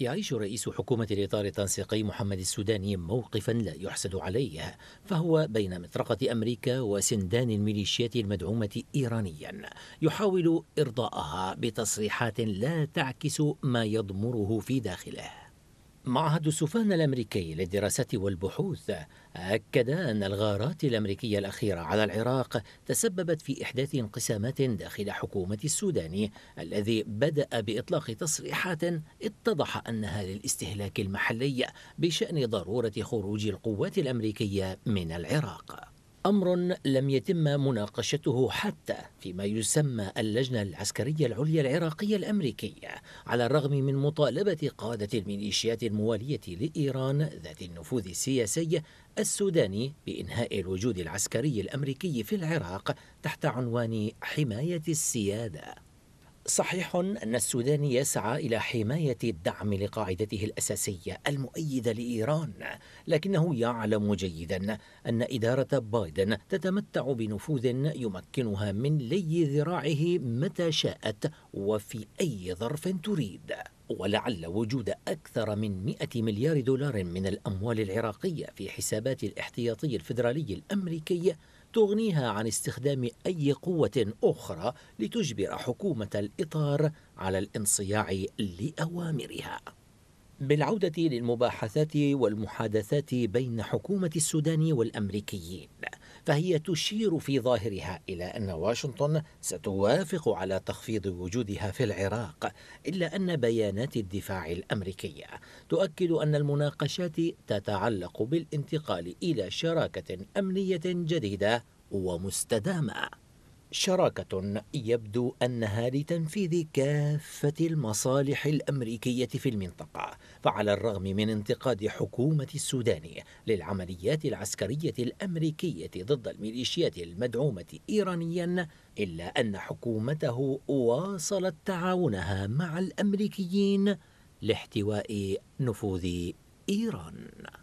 يعيش رئيس حكومة الإطار التنسيقي محمد السوداني موقفا لا يحسد عليه فهو بين مطرقة أمريكا وسندان الميليشيات المدعومة إيرانيا يحاول إرضاءها بتصريحات لا تعكس ما يضمره في داخله معهد سوفان الأمريكي للدراسات والبحوث أكد أن الغارات الأمريكية الأخيرة على العراق تسببت في إحداث انقسامات داخل حكومة السودان الذي بدأ بإطلاق تصريحات اتضح أنها للاستهلاك المحلي بشأن ضرورة خروج القوات الأمريكية من العراق أمر لم يتم مناقشته حتى فيما يسمى اللجنة العسكرية العليا العراقية الأمريكية على الرغم من مطالبة قادة الميليشيات الموالية لإيران ذات النفوذ السياسي السوداني بإنهاء الوجود العسكري الأمريكي في العراق تحت عنوان حماية السيادة صحيح أن السودان يسعى إلى حماية الدعم لقاعدته الأساسية المؤيدة لإيران، لكنه يعلم جيدا أن إدارة بايدن تتمتع بنفوذ يمكنها من لي ذراعه متى شاءت وفي أي ظرف تريد. ولعل وجود أكثر من 100 مليار دولار من الأموال العراقية في حسابات الاحتياطي الفيدرالي الأمريكي تغنيها عن استخدام أي قوة أخرى لتجبر حكومة الإطار على الانصياع لأوامرها بالعودة للمباحثات والمحادثات بين حكومة السودان والأمريكيين فهي تشير في ظاهرها إلى أن واشنطن ستوافق على تخفيض وجودها في العراق إلا أن بيانات الدفاع الأمريكية تؤكد أن المناقشات تتعلق بالانتقال إلى شراكة أمنية جديدة ومستدامة شراكة يبدو أنها لتنفيذ كافة المصالح الأمريكية في المنطقة، فعلى الرغم من انتقاد حكومة السودان للعمليات العسكرية الأمريكية ضد الميليشيات المدعومة إيرانيا، إلا أن حكومته واصلت تعاونها مع الأمريكيين لاحتواء نفوذ إيران.